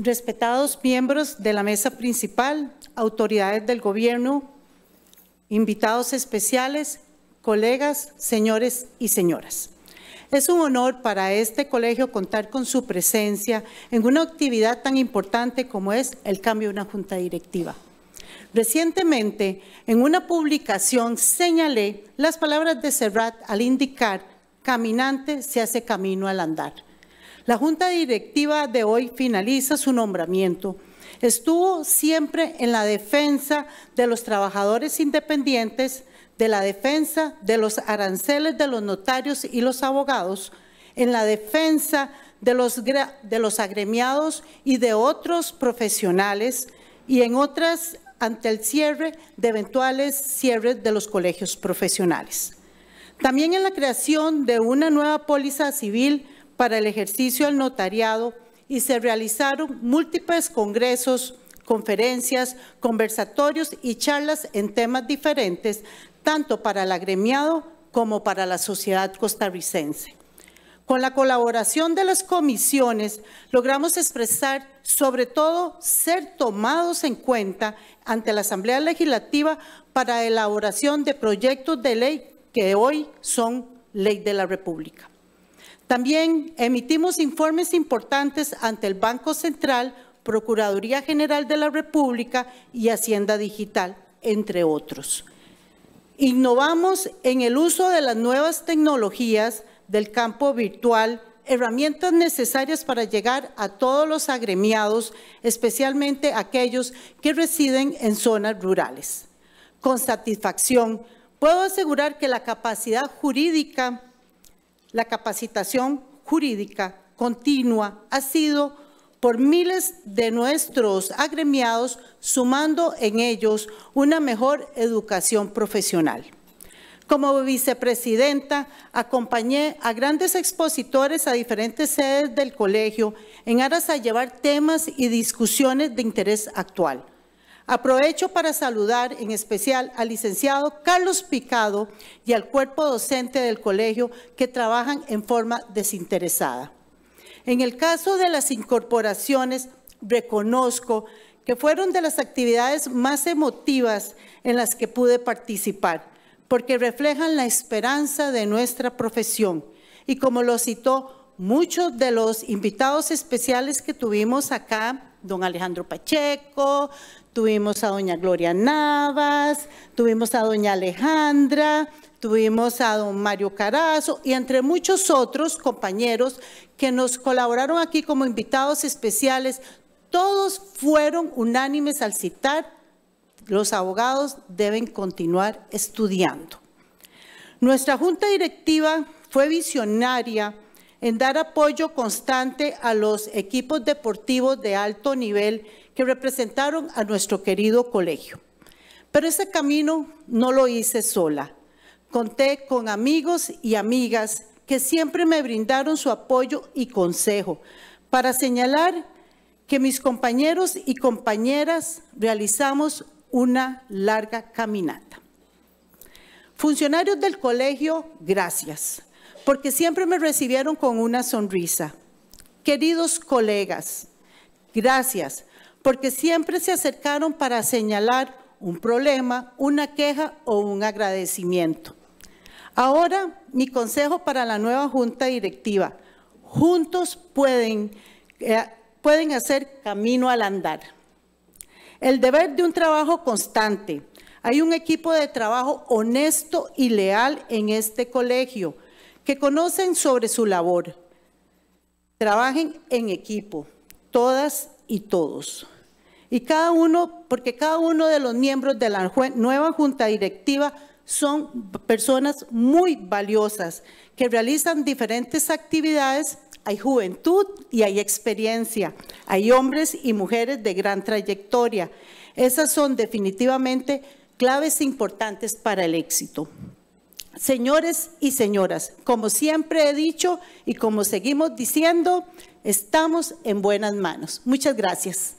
Respetados miembros de la mesa principal, autoridades del gobierno, invitados especiales, colegas, señores y señoras. Es un honor para este colegio contar con su presencia en una actividad tan importante como es el cambio de una junta directiva. Recientemente, en una publicación señalé las palabras de Serrat al indicar, caminante se hace camino al andar la Junta Directiva de hoy finaliza su nombramiento. Estuvo siempre en la defensa de los trabajadores independientes, de la defensa de los aranceles de los notarios y los abogados, en la defensa de los, de los agremiados y de otros profesionales y en otras ante el cierre de eventuales cierres de los colegios profesionales. También en la creación de una nueva póliza civil para el ejercicio del notariado y se realizaron múltiples congresos, conferencias, conversatorios y charlas en temas diferentes, tanto para el agremiado como para la sociedad costarricense. Con la colaboración de las comisiones, logramos expresar, sobre todo, ser tomados en cuenta ante la Asamblea Legislativa para elaboración de proyectos de ley que hoy son ley de la República. También emitimos informes importantes ante el Banco Central, Procuraduría General de la República y Hacienda Digital, entre otros. Innovamos en el uso de las nuevas tecnologías del campo virtual, herramientas necesarias para llegar a todos los agremiados, especialmente aquellos que residen en zonas rurales. Con satisfacción, puedo asegurar que la capacidad jurídica la capacitación jurídica continua ha sido por miles de nuestros agremiados, sumando en ellos una mejor educación profesional. Como vicepresidenta, acompañé a grandes expositores a diferentes sedes del colegio en aras a llevar temas y discusiones de interés actual. Aprovecho para saludar en especial al licenciado Carlos Picado y al cuerpo docente del colegio que trabajan en forma desinteresada. En el caso de las incorporaciones, reconozco que fueron de las actividades más emotivas en las que pude participar, porque reflejan la esperanza de nuestra profesión. Y como lo citó muchos de los invitados especiales que tuvimos acá don Alejandro Pacheco, tuvimos a doña Gloria Navas, tuvimos a doña Alejandra, tuvimos a don Mario Carazo y entre muchos otros compañeros que nos colaboraron aquí como invitados especiales. Todos fueron unánimes al citar, los abogados deben continuar estudiando. Nuestra junta directiva fue visionaria, en dar apoyo constante a los equipos deportivos de alto nivel que representaron a nuestro querido colegio. Pero ese camino no lo hice sola. Conté con amigos y amigas que siempre me brindaron su apoyo y consejo para señalar que mis compañeros y compañeras realizamos una larga caminata. Funcionarios del colegio, gracias porque siempre me recibieron con una sonrisa. Queridos colegas, gracias, porque siempre se acercaron para señalar un problema, una queja o un agradecimiento. Ahora, mi consejo para la nueva junta directiva. Juntos pueden, eh, pueden hacer camino al andar. El deber de un trabajo constante. Hay un equipo de trabajo honesto y leal en este colegio que conocen sobre su labor. Trabajen en equipo, todas y todos. Y cada uno, porque cada uno de los miembros de la nueva junta directiva son personas muy valiosas que realizan diferentes actividades. Hay juventud y hay experiencia. Hay hombres y mujeres de gran trayectoria. Esas son definitivamente claves importantes para el éxito. Señores y señoras, como siempre he dicho y como seguimos diciendo, estamos en buenas manos. Muchas gracias.